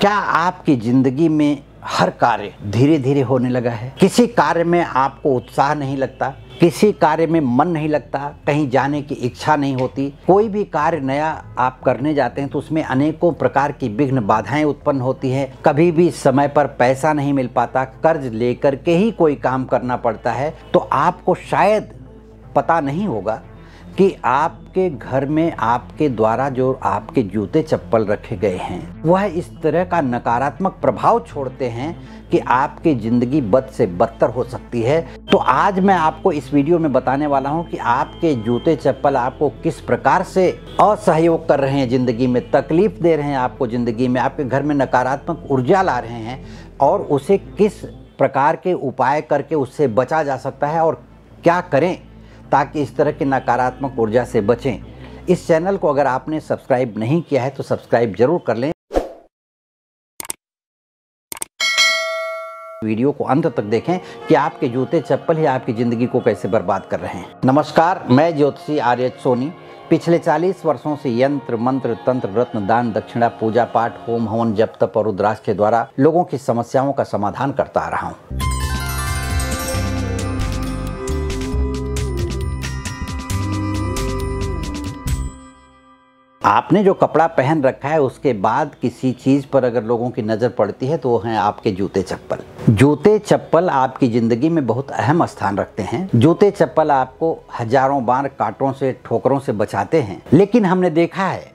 क्या आपकी जिंदगी में हर कार्य धीरे धीरे होने लगा है किसी कार्य में आपको उत्साह नहीं लगता किसी कार्य में मन नहीं लगता कहीं जाने की इच्छा नहीं होती कोई भी कार्य नया आप करने जाते हैं तो उसमें अनेकों प्रकार की विघ्न बाधाएं उत्पन्न होती हैं कभी भी समय पर पैसा नहीं मिल पाता कर्ज लेकर के ही कोई काम करना पड़ता है तो आपको शायद पता नहीं होगा कि आपके घर में आपके द्वारा जो आपके जूते चप्पल रखे गए हैं वह इस तरह का नकारात्मक प्रभाव छोड़ते हैं कि आपकी ज़िंदगी बद से बदतर हो सकती है तो आज मैं आपको इस वीडियो में बताने वाला हूं कि आपके जूते चप्पल आपको किस प्रकार से असहयोग कर रहे हैं ज़िंदगी में तकलीफ़ दे रहे हैं आपको ज़िंदगी में आपके घर में नकारात्मक ऊर्जा ला रहे हैं और उसे किस प्रकार के उपाय करके उससे बचा जा सकता है और क्या करें ताकि इस तरह की नकारात्मक ऊर्जा से बचें इस चैनल को अगर आपने सब्सक्राइब नहीं किया है तो सब्सक्राइब जरूर कर लें वीडियो को अंत तक देखें कि आपके जूते चप्पल ही आपकी ज़िंदगी को कैसे बर्बाद कर रहे हैं नमस्कार मैं ज्योतिषी आर्य सोनी पिछले 40 वर्षों से यंत्र मंत्र तंत्र रत्न दान दक्षिणा पूजा पाठ होम हवन जप तप और रुद्राक्ष के द्वारा लोगों की समस्याओं का समाधान करता आ रहा हूँ आपने जो कपड़ा पहन रखा है उसके बाद किसी चीज़ पर अगर लोगों की नज़र पड़ती है तो वो है आपके जूते चप्पल जूते चप्पल आपकी ज़िंदगी में बहुत अहम स्थान रखते हैं जूते चप्पल आपको हजारों बार कांटों से ठोकरों से बचाते हैं लेकिन हमने देखा है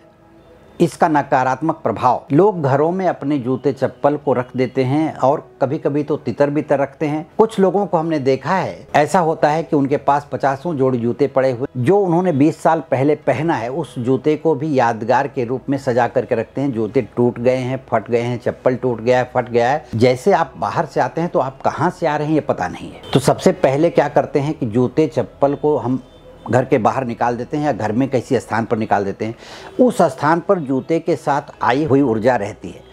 इसका नकारात्मक प्रभाव लोग घरों में अपने जूते चप्पल को रख देते हैं और कभी कभी तो तितर बितर रखते हैं कुछ लोगों को हमने देखा है ऐसा होता है कि उनके पास पचासों जोड़ जूते पड़े हुए जो उन्होंने 20 साल पहले पहना है उस जूते को भी यादगार के रूप में सजा करके रखते हैं जूते टूट गए हैं फट गए हैं चप्पल टूट गया है फट गया है जैसे आप बाहर से आते हैं तो आप कहाँ से आ रहे हैं ये पता नहीं है तो सबसे पहले क्या करते हैं कि जूते चप्पल को हम घर के बाहर निकाल देते हैं या घर में किसी स्थान पर निकाल देते हैं उस स्थान पर जूते के साथ आई हुई ऊर्जा रहती है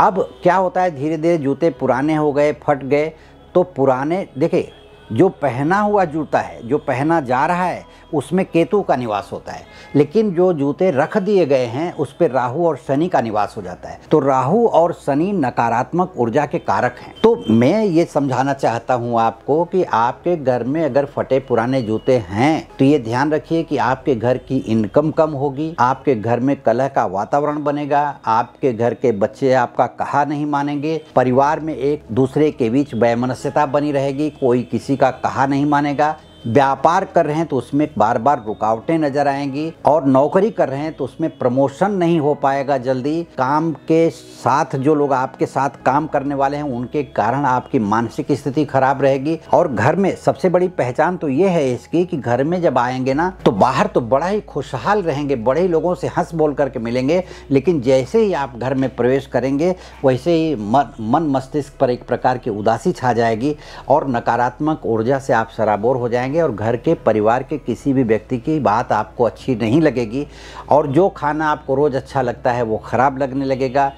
अब क्या होता है धीरे धीरे जूते पुराने हो गए फट गए तो पुराने देखे जो पहना हुआ जूता है जो पहना जा रहा है उसमें केतु का निवास होता है लेकिन जो जूते रख दिए गए हैं उस पर राहु और शनि का निवास हो जाता है तो राहु और शनि नकारात्मक ऊर्जा के कारक हैं तो मैं ये समझाना चाहता हूँ आपको कि आपके घर में अगर फटे पुराने जूते हैं तो ये ध्यान रखिए कि आपके घर की इनकम कम होगी आपके घर में कलह का वातावरण बनेगा आपके घर के बच्चे आपका कहा नहीं मानेंगे परिवार में एक दूसरे के बीच वैमनस्यता बनी रहेगी कोई किसी का कहा नहीं मानेगा व्यापार कर रहे हैं तो उसमें बार बार रुकावटें नजर आएंगी और नौकरी कर रहे हैं तो उसमें प्रमोशन नहीं हो पाएगा जल्दी काम के साथ जो लोग आपके साथ काम करने वाले हैं उनके कारण आपकी मानसिक स्थिति खराब रहेगी और घर में सबसे बड़ी पहचान तो ये है इसकी कि घर में जब आएंगे ना तो बाहर तो बड़ा ही खुशहाल रहेंगे बड़े ही लोगों से हंस बोल करके मिलेंगे लेकिन जैसे ही आप घर में प्रवेश करेंगे वैसे ही मन मन मस्तिष्क पर एक प्रकार की उदासी छा जाएगी और नकारात्मक ऊर्जा से आप शराबोर हो जाएंगे लगे और घर के परिवार के किसी भी व्यक्ति की बात आपको अच्छी नहीं लगेगी और जो खाना आपको रोज़ अच्छा लगता है वो ख़राब लगने लगेगा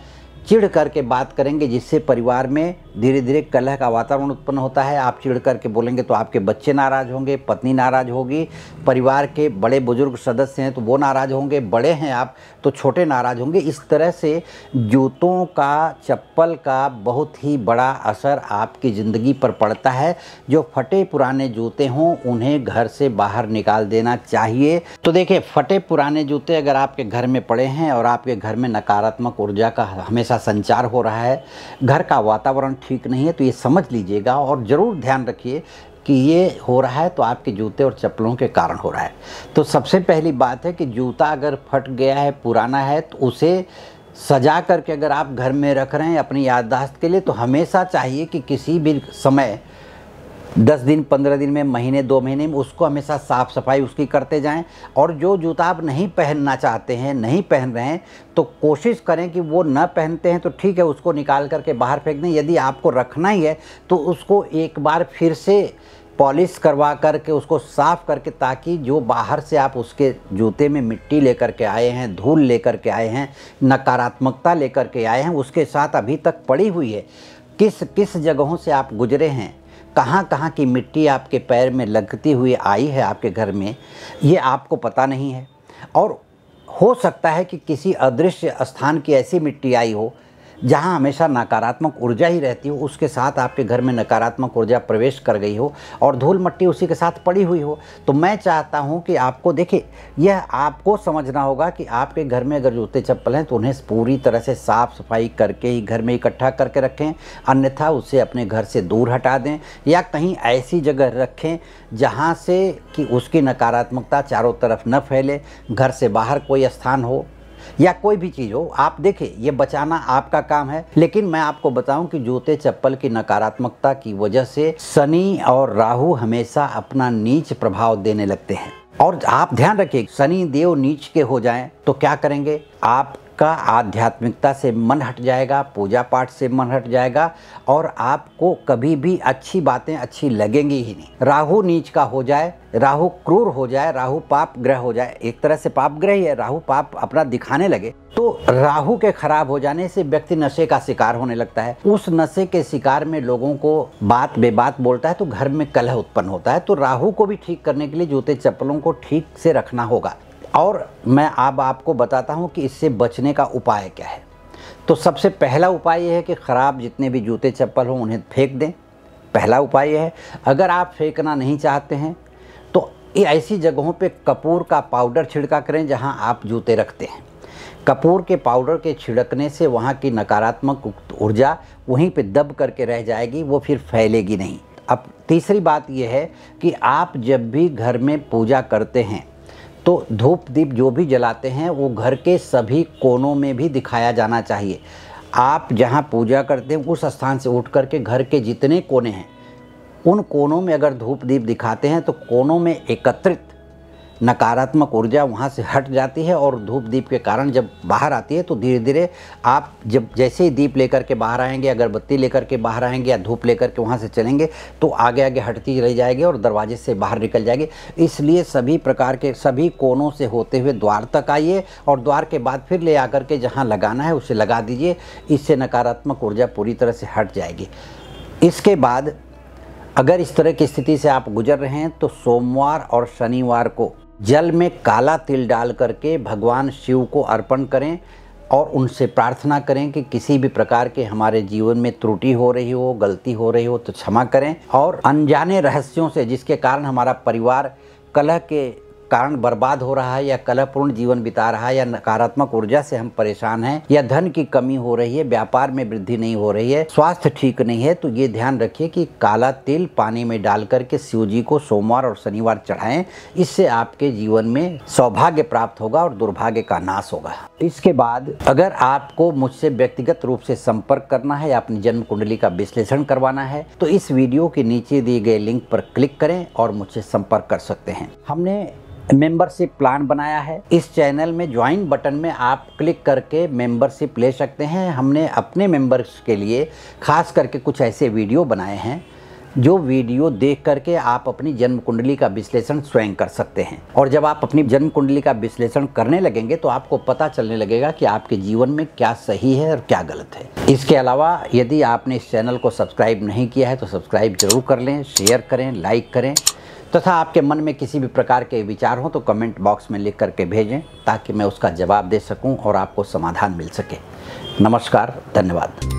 चिढ़ करके बात करेंगे जिससे परिवार में धीरे धीरे कलह का वातावरण उत्पन्न होता है आप चिड़ करके बोलेंगे तो आपके बच्चे नाराज़ होंगे पत्नी नाराज़ होगी परिवार के बड़े बुजुर्ग सदस्य हैं तो वो नाराज़ होंगे बड़े हैं आप तो छोटे नाराज़ होंगे इस तरह से जूतों का चप्पल का बहुत ही बड़ा असर आपकी ज़िंदगी पर पड़ता है जो फटे पुराने जूते हों उन्हें घर से बाहर निकाल देना चाहिए तो देखिए फटे पुराने जूते अगर आपके घर में पड़े हैं और आपके घर में नकारात्मक ऊर्जा का हमेशा संचार हो रहा है घर का वातावरण ठीक नहीं है तो ये समझ लीजिएगा और ज़रूर ध्यान रखिए कि ये हो रहा है तो आपके जूते और चप्पलों के कारण हो रहा है तो सबसे पहली बात है कि जूता अगर फट गया है पुराना है तो उसे सजा करके अगर आप घर में रख रहे हैं अपनी याददाश्त के लिए तो हमेशा चाहिए कि किसी भी समय दस दिन पंद्रह दिन में महीने दो महीने में उसको हमेशा साफ़ सफाई उसकी करते जाएं और जो जूता आप नहीं पहनना चाहते हैं नहीं पहन रहे हैं तो कोशिश करें कि वो न पहनते हैं तो ठीक है उसको निकाल करके बाहर फेंक दें यदि आपको रखना ही है तो उसको एक बार फिर से पॉलिश करवा करके उसको साफ़ करके ताकि जो बाहर से आप उसके जूते में मिट्टी लेकर के आए हैं धूल लेकर के आए हैं नकारात्मकता लेकर के आए हैं उसके साथ अभी तक पड़ी हुई है किस किस जगहों से आप गुजरे हैं कहाँ कहाँ की मिट्टी आपके पैर में लगती हुई आई है आपके घर में ये आपको पता नहीं है और हो सकता है कि किसी अदृश्य स्थान की ऐसी मिट्टी आई हो जहाँ हमेशा नकारात्मक ऊर्जा ही रहती हो उसके साथ आपके घर में नकारात्मक ऊर्जा प्रवेश कर गई हो और धूल मट्टी उसी के साथ पड़ी हुई हो तो मैं चाहता हूँ कि आपको देखिए यह आपको समझना होगा कि आपके घर में अगर जूते चप्पल हैं तो उन्हें पूरी तरह से साफ़ सफाई करके ही घर में इकट्ठा करके रखें अन्यथा उसे अपने घर से दूर हटा दें या कहीं ऐसी जगह रखें जहाँ से कि उसकी नकारात्मकता चारों तरफ न फैले घर से बाहर कोई स्थान हो या कोई भी चीज़ हो आप देखे ये बचाना आपका काम है लेकिन मैं आपको बताऊं कि जूते चप्पल की नकारात्मकता की वजह से शनि और राहु हमेशा अपना नीच प्रभाव देने लगते हैं और आप ध्यान रखिए शनि देव नीच के हो जाएं तो क्या करेंगे आप आपका आध्यात्मिकता से मन हट जाएगा पूजा पाठ से मन हट जाएगा और आपको कभी भी अच्छी बातें अच्छी लगेंगी ही नहीं राहु नीच का हो जाए राहु क्रूर हो जाए राहु पाप ग्रह हो जाए एक तरह से पाप ग्रह ही है राहु पाप अपना दिखाने लगे तो राहु के खराब हो जाने से व्यक्ति नशे का शिकार होने लगता है उस नशे के शिकार में लोगों को बात बेबात बोलता है तो घर में कलह उत्पन्न होता है तो राहु को भी ठीक करने के लिए जूते चप्पलों को ठीक से रखना होगा और मैं अब आपको बताता हूँ कि इससे बचने का उपाय क्या है तो सबसे पहला उपाय यह है कि ख़राब जितने भी जूते चप्पल हों उन्हें फेंक दें पहला उपाय यह है अगर आप फेंकना नहीं चाहते हैं तो ये ऐसी जगहों पे कपूर का पाउडर छिड़का करें जहाँ आप जूते रखते हैं कपूर के पाउडर के छिड़कने से वहाँ की नकारात्मक ऊर्जा वहीं पे दब करके रह जाएगी वो फिर फैलेगी नहीं अब तीसरी बात यह है कि आप जब भी घर में पूजा करते हैं तो धूप दीप जो भी जलाते हैं वो घर के सभी कोनों में भी दिखाया जाना चाहिए आप जहाँ पूजा करते हैं उस स्थान से उठ करके घर के जितने कोने हैं उन कोनों में अगर धूप दीप दिखाते हैं तो कोनों में एकत्रित नकारात्मक ऊर्जा वहाँ से हट जाती है और धूप दीप के कारण जब बाहर आती है तो धीरे धीरे आप जब जैसे ही दीप लेकर के बाहर आएंगे अगरबत्ती लेकर के बाहर आएंगे या धूप लेकर के वहाँ से चलेंगे तो आगे आगे हटती रह जाएगी और दरवाजे से बाहर निकल जाएगी इसलिए सभी प्रकार के सभी कोनों से होते हुए द्वार तक आइए और द्वार के बाद फिर ले आकर के जहाँ लगाना है उसे लगा दीजिए इससे नकारात्मक ऊर्जा पूरी तरह से हट जाएगी इसके बाद अगर इस तरह की स्थिति से आप गुजर रहे हैं तो सोमवार और शनिवार को जल में काला तिल डाल करके भगवान शिव को अर्पण करें और उनसे प्रार्थना करें कि किसी भी प्रकार के हमारे जीवन में त्रुटि हो रही हो गलती हो रही हो तो क्षमा करें और अनजाने रहस्यों से जिसके कारण हमारा परिवार कलह के कारण बर्बाद हो रहा है या कलहपूर्ण जीवन बिता रहा है या नकारात्मक ऊर्जा से हम परेशान हैं या धन की कमी हो रही है व्यापार में वृद्धि नहीं हो रही है स्वास्थ्य ठीक नहीं है तो ये ध्यान रखिए कि काला तेल पानी में डाल करके शिव जी को सोमवार और शनिवार चढ़ाएं इससे आपके जीवन में सौभाग्य प्राप्त होगा और दुर्भाग्य का नाश होगा इसके बाद अगर आपको मुझसे व्यक्तिगत रूप से संपर्क करना है या अपनी जन्म कुंडली का विश्लेषण करवाना है तो इस वीडियो के नीचे दिए गए लिंक पर क्लिक करें और मुझसे संपर्क कर सकते हैं हमने मेंबरशिप प्लान बनाया है इस चैनल में ज्वाइन बटन में आप क्लिक करके मेंबरशिप ले सकते हैं हमने अपने मेंबर्स के लिए खास करके कुछ ऐसे वीडियो बनाए हैं जो वीडियो देख करके आप अपनी जन्म कुंडली का विश्लेषण स्वयं कर सकते हैं और जब आप अपनी जन्म कुंडली का विश्लेषण करने लगेंगे तो आपको पता चलने लगेगा कि आपके जीवन में क्या सही है और क्या गलत है इसके अलावा यदि आपने इस चैनल को सब्सक्राइब नहीं किया है तो सब्सक्राइब जरूर कर लें शेयर करें लाइक करें तथा आपके मन में किसी भी प्रकार के विचार हों तो कमेंट बॉक्स में लिख करके भेजें ताकि मैं उसका जवाब दे सकूं और आपको समाधान मिल सके नमस्कार धन्यवाद